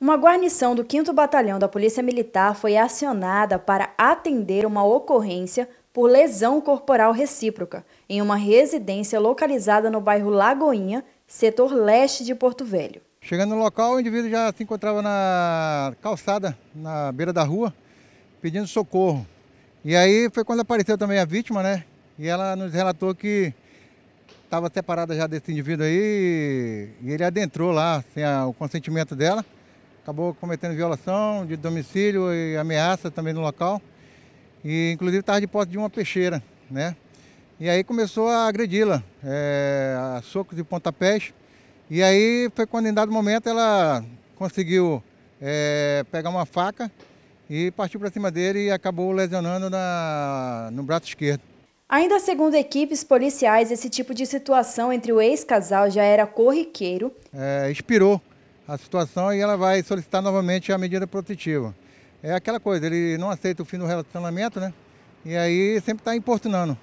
Uma guarnição do 5 Batalhão da Polícia Militar foi acionada para atender uma ocorrência por lesão corporal recíproca em uma residência localizada no bairro Lagoinha, setor leste de Porto Velho. Chegando no local, o indivíduo já se encontrava na calçada, na beira da rua, pedindo socorro. E aí foi quando apareceu também a vítima, né? E ela nos relatou que estava separada já desse indivíduo aí e ele adentrou lá sem o consentimento dela acabou cometendo violação de domicílio e ameaça também no local. E inclusive estava de posse de uma peixeira, né? E aí começou a agredi-la, é, a socos e pontapés. E aí foi quando em dado momento ela conseguiu é, pegar uma faca e partiu para cima dele e acabou lesionando na, no braço esquerdo. Ainda segundo equipes policiais, esse tipo de situação entre o ex-casal já era corriqueiro. É, a situação e ela vai solicitar novamente a medida protetiva. É aquela coisa, ele não aceita o fim do relacionamento, né? E aí sempre está importunando.